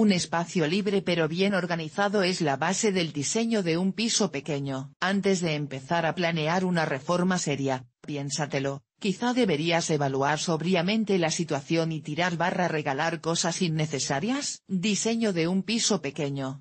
Un espacio libre pero bien organizado es la base del diseño de un piso pequeño. Antes de empezar a planear una reforma seria, piénsatelo, quizá deberías evaluar sobriamente la situación y tirar barra regalar cosas innecesarias. Diseño de un piso pequeño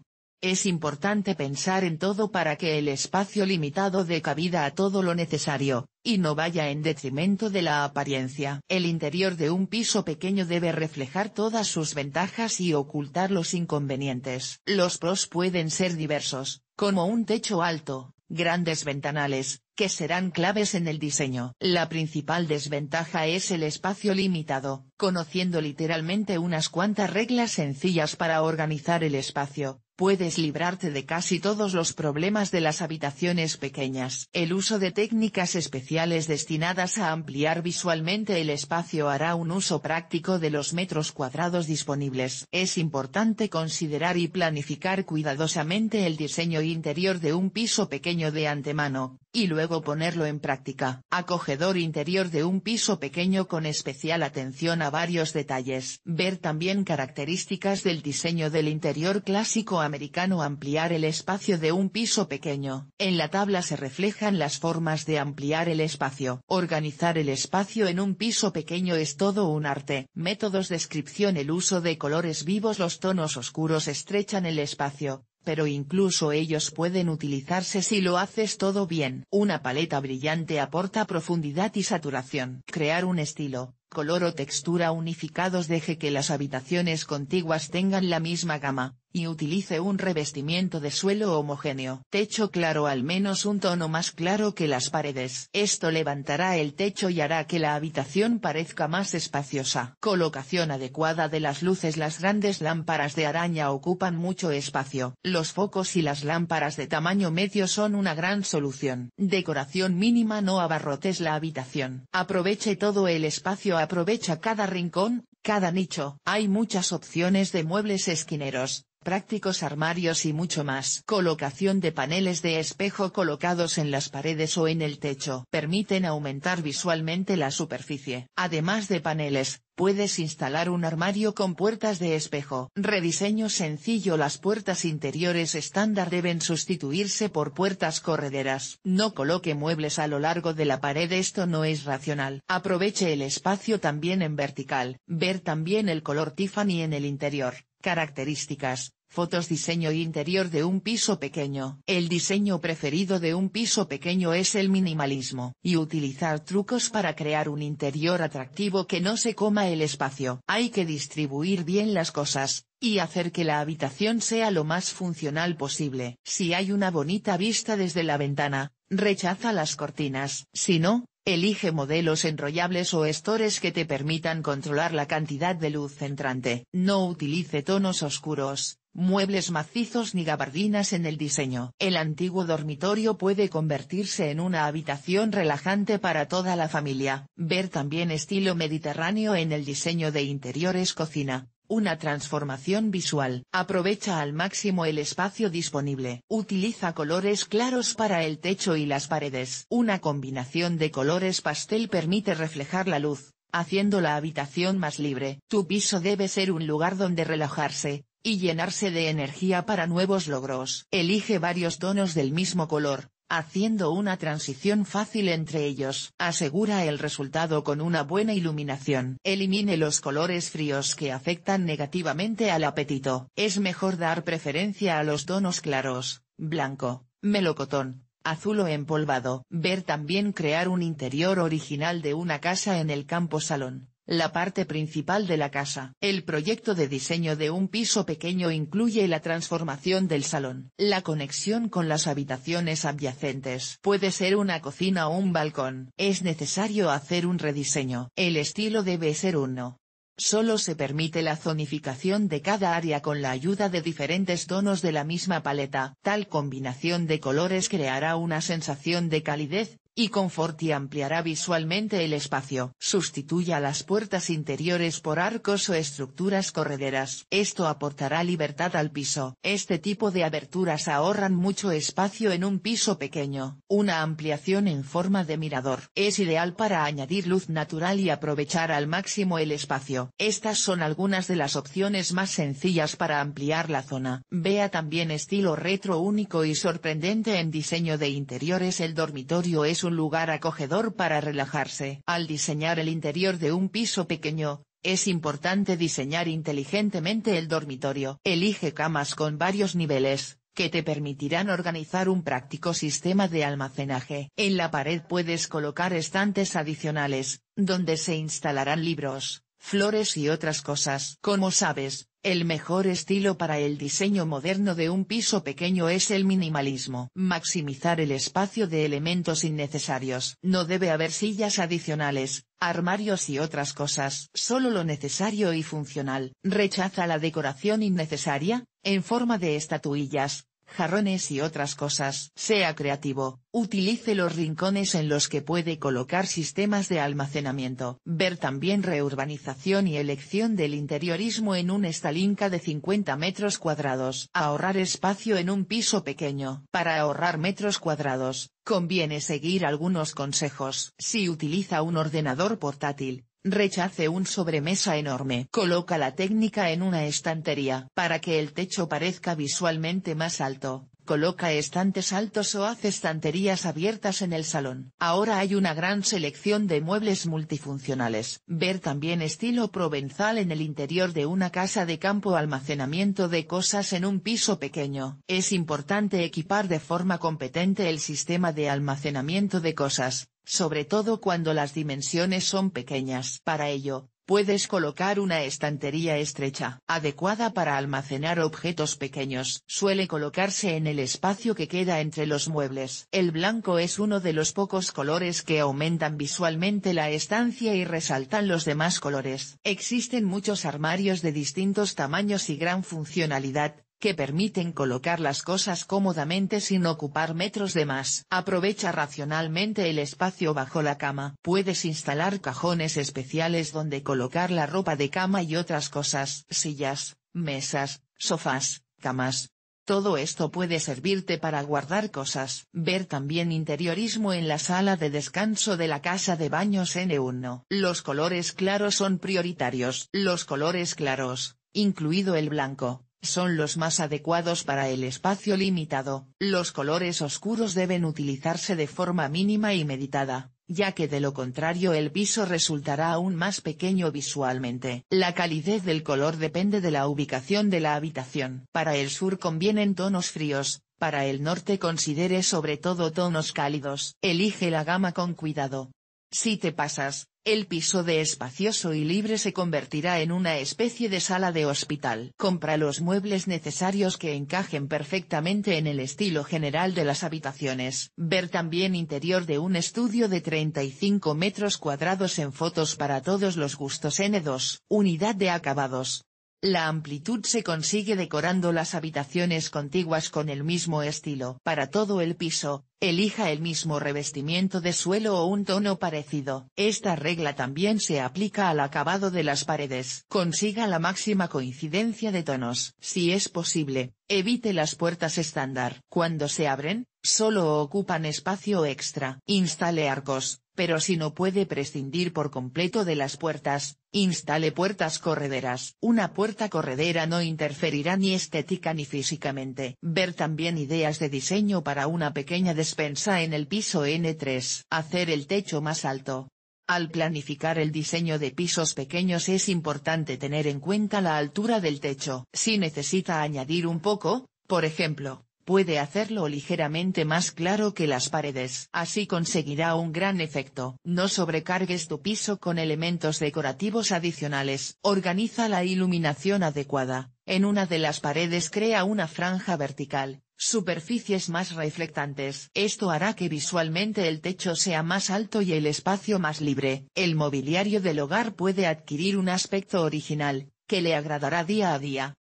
es importante pensar en todo para que el espacio limitado dé cabida a todo lo necesario, y no vaya en detrimento de la apariencia. El interior de un piso pequeño debe reflejar todas sus ventajas y ocultar los inconvenientes. Los pros pueden ser diversos, como un techo alto, grandes ventanales, que serán claves en el diseño. La principal desventaja es el espacio limitado, conociendo literalmente unas cuantas reglas sencillas para organizar el espacio, puedes librarte de casi todos los problemas de las habitaciones pequeñas. El uso de técnicas especiales destinadas a ampliar visualmente el espacio hará un uso práctico de los metros cuadrados disponibles. Es importante considerar y planificar cuidadosamente el diseño interior de un piso pequeño de antemano, y luego ponerlo en práctica. Acogedor interior de un piso pequeño con especial atención a varios detalles. Ver también características del diseño del interior clásico americano ampliar el espacio de un piso pequeño. En la tabla se reflejan las formas de ampliar el espacio. Organizar el espacio en un piso pequeño es todo un arte. Métodos descripción El uso de colores vivos Los tonos oscuros estrechan el espacio, pero incluso ellos pueden utilizarse si lo haces todo bien. Una paleta brillante aporta profundidad y saturación. Crear un estilo, color o textura unificados deje que las habitaciones contiguas tengan la misma gama, y utilice un revestimiento de suelo homogéneo. Techo claro al menos un tono más claro que las paredes. Esto levantará el techo y hará que la habitación parezca más espaciosa. Colocación adecuada de las luces Las grandes lámparas de araña ocupan mucho espacio. Los focos y las lámparas de tamaño medio son una gran solución. Decoración mínima no abarrotes la habitación. Aproveche todo el espacio aprovecha cada rincón, cada nicho. Hay muchas opciones de muebles esquineros, prácticos armarios y mucho más. Colocación de paneles de espejo colocados en las paredes o en el techo. Permiten aumentar visualmente la superficie. Además de paneles, puedes instalar un armario con puertas de espejo. Rediseño sencillo Las puertas interiores estándar deben sustituirse por puertas correderas. No coloque muebles a lo largo de la pared esto no es racional. Aproveche el espacio también en vertical. Ver también el color Tiffany en el interior. Características, Fotos Diseño interior de un piso pequeño. El diseño preferido de un piso pequeño es el minimalismo, y utilizar trucos para crear un interior atractivo que no se coma el espacio. Hay que distribuir bien las cosas, y hacer que la habitación sea lo más funcional posible. Si hay una bonita vista desde la ventana, rechaza las cortinas. Si no, Elige modelos enrollables o estores que te permitan controlar la cantidad de luz entrante. No utilice tonos oscuros, muebles macizos ni gabardinas en el diseño. El antiguo dormitorio puede convertirse en una habitación relajante para toda la familia. Ver también estilo mediterráneo en el diseño de interiores cocina. Una transformación visual. Aprovecha al máximo el espacio disponible. Utiliza colores claros para el techo y las paredes. Una combinación de colores pastel permite reflejar la luz, haciendo la habitación más libre. Tu piso debe ser un lugar donde relajarse, y llenarse de energía para nuevos logros. Elige varios tonos del mismo color, haciendo una transición fácil entre ellos. Asegura el resultado con una buena iluminación. Elimine los colores fríos que afectan negativamente al apetito. Es mejor dar preferencia a los tonos claros, blanco, melocotón, azul o empolvado. Ver también crear un interior original de una casa en el campo salón la parte principal de la casa. El proyecto de diseño de un piso pequeño incluye la transformación del salón. La conexión con las habitaciones adyacentes puede ser una cocina o un balcón. Es necesario hacer un rediseño. El estilo debe ser uno. Solo se permite la zonificación de cada área con la ayuda de diferentes tonos de la misma paleta. Tal combinación de colores creará una sensación de calidez, y confort y ampliará visualmente el espacio. Sustituya las puertas interiores por arcos o estructuras correderas. Esto aportará libertad al piso. Este tipo de aberturas ahorran mucho espacio en un piso pequeño. Una ampliación en forma de mirador es ideal para añadir luz natural y aprovechar al máximo el espacio. Estas son algunas de las opciones más sencillas para ampliar la zona. Vea también estilo retro único y sorprendente en diseño de interiores. El dormitorio es un lugar acogedor para relajarse. Al diseñar el interior de un piso pequeño, es importante diseñar inteligentemente el dormitorio. Elige camas con varios niveles, que te permitirán organizar un práctico sistema de almacenaje. En la pared puedes colocar estantes adicionales, donde se instalarán libros, flores y otras cosas. Como sabes, el mejor estilo para el diseño moderno de un piso pequeño es el minimalismo. Maximizar el espacio de elementos innecesarios. No debe haber sillas adicionales, armarios y otras cosas. Solo lo necesario y funcional. Rechaza la decoración innecesaria, en forma de estatuillas, jarrones y otras cosas. Sea creativo, utilice los rincones en los que puede colocar sistemas de almacenamiento. Ver también reurbanización y elección del interiorismo en un estalinca de 50 metros cuadrados. Ahorrar espacio en un piso pequeño. Para ahorrar metros cuadrados, conviene seguir algunos consejos. Si utiliza un ordenador portátil, rechace un sobremesa enorme. Coloca la técnica en una estantería. Para que el techo parezca visualmente más alto, coloca estantes altos o hace estanterías abiertas en el salón. Ahora hay una gran selección de muebles multifuncionales. Ver también estilo provenzal en el interior de una casa de campo almacenamiento de cosas en un piso pequeño. Es importante equipar de forma competente el sistema de almacenamiento de cosas, sobre todo cuando las dimensiones son pequeñas. Para ello, puedes colocar una estantería estrecha, adecuada para almacenar objetos pequeños. Suele colocarse en el espacio que queda entre los muebles. El blanco es uno de los pocos colores que aumentan visualmente la estancia y resaltan los demás colores. Existen muchos armarios de distintos tamaños y gran funcionalidad, que permiten colocar las cosas cómodamente sin ocupar metros de más. Aprovecha racionalmente el espacio bajo la cama. Puedes instalar cajones especiales donde colocar la ropa de cama y otras cosas. Sillas, mesas, sofás, camas. Todo esto puede servirte para guardar cosas. Ver también interiorismo en la sala de descanso de la casa de baños N1. E Los colores claros son prioritarios. Los colores claros, incluido el blanco, son los más adecuados para el espacio limitado. Los colores oscuros deben utilizarse de forma mínima y meditada, ya que de lo contrario el piso resultará aún más pequeño visualmente. La calidez del color depende de la ubicación de la habitación. Para el sur convienen tonos fríos, para el norte considere sobre todo tonos cálidos. Elige la gama con cuidado. Si te pasas, el piso de espacioso y libre se convertirá en una especie de sala de hospital. Compra los muebles necesarios que encajen perfectamente en el estilo general de las habitaciones. Ver también interior de un estudio de 35 metros cuadrados en fotos para todos los gustos N2. Unidad de acabados. La amplitud se consigue decorando las habitaciones contiguas con el mismo estilo. Para todo el piso, elija el mismo revestimiento de suelo o un tono parecido. Esta regla también se aplica al acabado de las paredes. Consiga la máxima coincidencia de tonos. Si es posible, evite las puertas estándar. Cuando se abren, solo ocupan espacio extra. Instale arcos, pero si no puede prescindir por completo de las puertas, instale puertas correderas. Una puerta corredera no interferirá ni estética ni físicamente. Ver también ideas de diseño para una pequeña despensa en el piso N3. Hacer el techo más alto. Al planificar el diseño de pisos pequeños es importante tener en cuenta la altura del techo. Si necesita añadir un poco, por ejemplo, puede hacerlo ligeramente más claro que las paredes. Así conseguirá un gran efecto. No sobrecargues tu piso con elementos decorativos adicionales. Organiza la iluminación adecuada. En una de las paredes crea una franja vertical, superficies más reflectantes. Esto hará que visualmente el techo sea más alto y el espacio más libre. El mobiliario del hogar puede adquirir un aspecto original, que le agradará día a día.